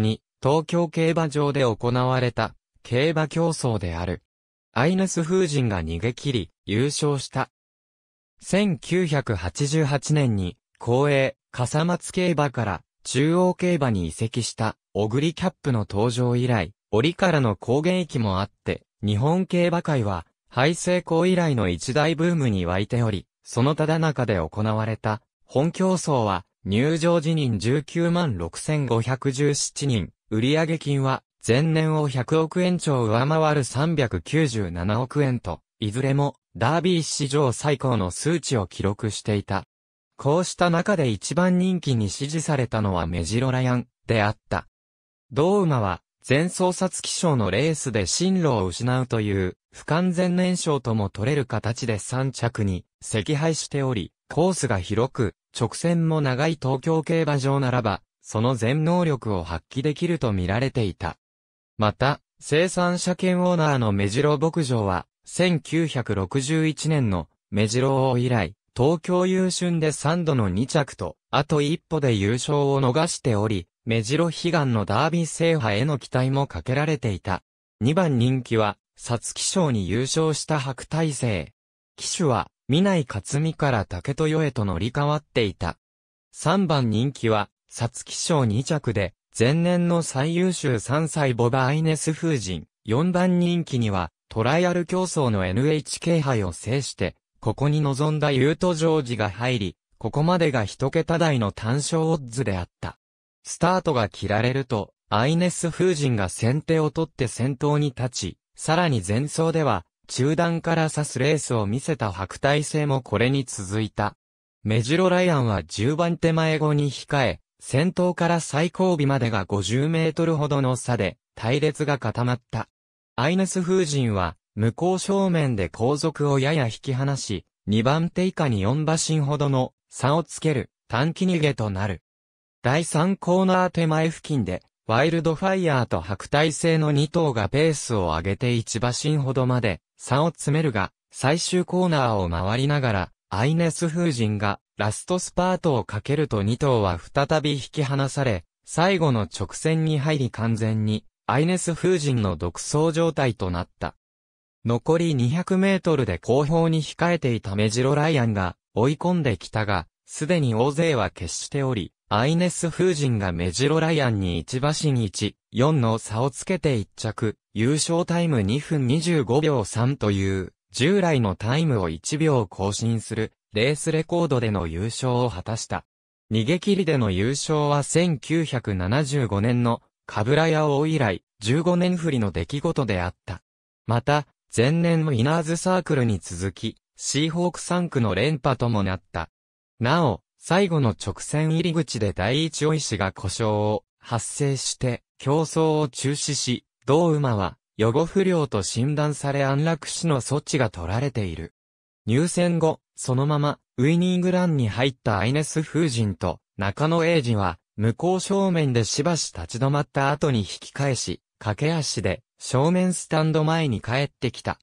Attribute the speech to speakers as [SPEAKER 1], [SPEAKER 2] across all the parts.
[SPEAKER 1] に東京競馬場で行われた競馬競争である。アイヌス風神が逃げ切り優勝した。1988年に公営笠松競馬から中央競馬に移籍したオグリキャップの登場以来、折からの高原域もあって、日本競馬界は廃成功以来の一大ブームに湧いており、そのただ中で行われた本競争は入場辞任19万6517人、売上金は前年を100億円超上回る397億円と、いずれもダービー史上最高の数値を記録していた。こうした中で一番人気に支持されたのはメジロラヤンであった。同馬は前捜察気象のレースで進路を失うという不完全燃焼とも取れる形で3着に赤敗しており、コースが広く、直線も長い東京競馬場ならば、その全能力を発揮できると見られていた。また、生産者兼オーナーの目白牧場は、1961年の目白王以来、東京優春で3度の2着と、あと一歩で優勝を逃しており、目白悲願のダービー制覇への期待もかけられていた。2番人気は、サツキ賞に優勝した白大生。騎手は、内勝美から竹豊へと乗り換わっていた。3番人気は、サツキ賞2着で、前年の最優秀3歳ボバ・アイネス風神。4番人気には、トライアル競争の NHK 杯を制して、ここに臨んだユート・ジョージが入り、ここまでが一桁台の単勝オッズであった。スタートが切られると、アイネス風神が先手を取って先頭に立ち、さらに前走では、中段から刺すレースを見せた白体性もこれに続いた。メジロライアンは10番手前後に控え、先頭から最後尾までが50メートルほどの差で、隊列が固まった。アイネス風神は、向こう正面で後続をやや引き離し、2番手以下に4馬身ほどの差をつける短期逃げとなる。第3コーナー手前付近でワイルドファイヤーと白体制の2頭がペースを上げて1馬身ほどまで差を詰めるが、最終コーナーを回りながら、アイネス風神がラストスパートをかけると2頭は再び引き離され、最後の直線に入り完全に、アイネス風神の独走状態となった。残り200メートルで後方に控えていたメジロライアンが追い込んできたが、すでに大勢は決しており、アイネス・風神がメジロライアンに1馬身1、4の差をつけて1着、優勝タイム2分25秒3という、従来のタイムを1秒更新する、レースレコードでの優勝を果たした。逃げ切りでの優勝は1975年のカブラヤ王以来15年振りの出来事であった。また、前年のイナーズサークルに続き、シーホーク3区の連覇ともなった。なお、最後の直線入り口で第一追石が故障を発生して競争を中止し、同馬は予後不良と診断され安楽死の措置が取られている。入選後、そのままウイニングランに入ったアイネス風神と中野英二は向こう正面でしばし立ち止まった後に引き返し、駆け足で正面スタンド前に帰ってきた。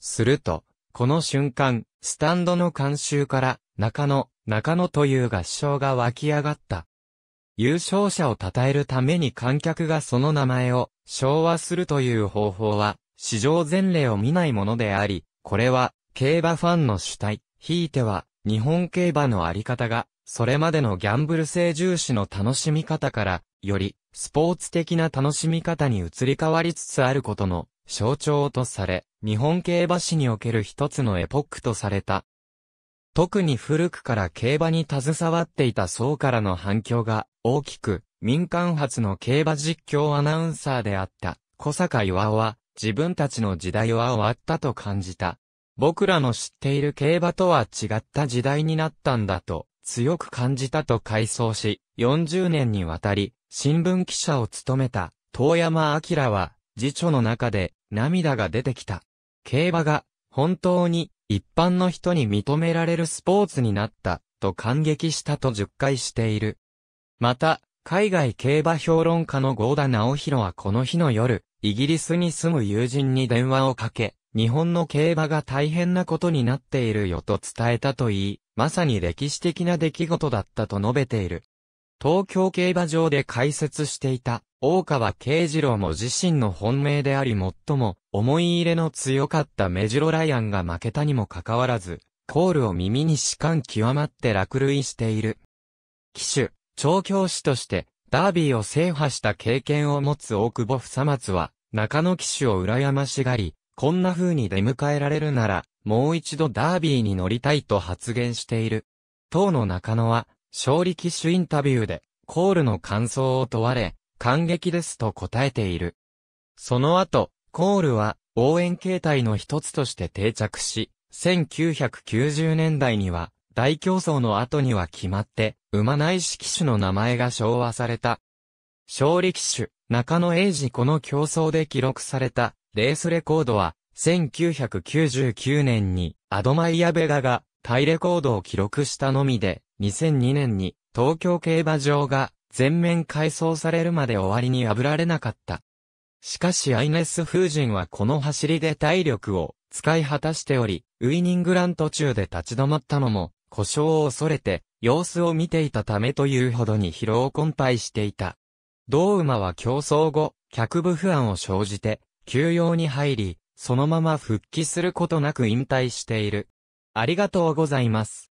[SPEAKER 1] すると、この瞬間、スタンドの監修から中野、中野という合唱が湧き上がった。優勝者を称えるために観客がその名前を昭和するという方法は、史上前例を見ないものであり、これは、競馬ファンの主体、ひいては、日本競馬のあり方が、それまでのギャンブル性重視の楽しみ方から、より、スポーツ的な楽しみ方に移り変わりつつあることの象徴とされ、日本競馬史における一つのエポックとされた。特に古くから競馬に携わっていた層からの反響が大きく、民間初の競馬実況アナウンサーであった小坂岩尾は、自分たちの時代は終わったと感じた。僕らの知っている競馬とは違った時代になったんだと、強く感じたと回想し、40年にわたり、新聞記者を務めた、遠山明は、辞書の中で、涙が出てきた。競馬が、本当に、一般の人に認められるスポーツになった、と感激したと述回している。また、海外競馬評論家の郷田直弘はこの日の夜、イギリスに住む友人に電話をかけ、日本の競馬が大変なことになっているよと伝えたといい、まさに歴史的な出来事だったと述べている。東京競馬場で解説していた大川慶次郎も自身の本命であり最も思い入れの強かったメジロライアンが負けたにもかかわらず、コールを耳にしかん極まって落類している。騎手、調教師として、ダービーを制覇した経験を持つ大久保久松は、中野騎手を羨ましがり、こんな風に出迎えられるなら、もう一度ダービーに乗りたいと発言している。当の中野は、勝利騎手インタビューで、コールの感想を問われ、感激ですと答えている。その後、コールは応援形態の一つとして定着し、1990年代には大競争の後には決まって、馬内式種の名前が昭和された。勝利機種、中野英二この競争で記録されたレースレコードは、1999年にアドマイヤベガがタイレコードを記録したのみで、2002年に東京競馬場が全面改装されるまで終わりに破られなかった。しかしアイネス・風神はこの走りで体力を使い果たしており、ウイニングラン途中で立ち止まったのも、故障を恐れて、様子を見ていたためというほどに疲労困憊していた。同馬は競争後、客部不安を生じて、休養に入り、そのまま復帰することなく引退している。ありがとうございます。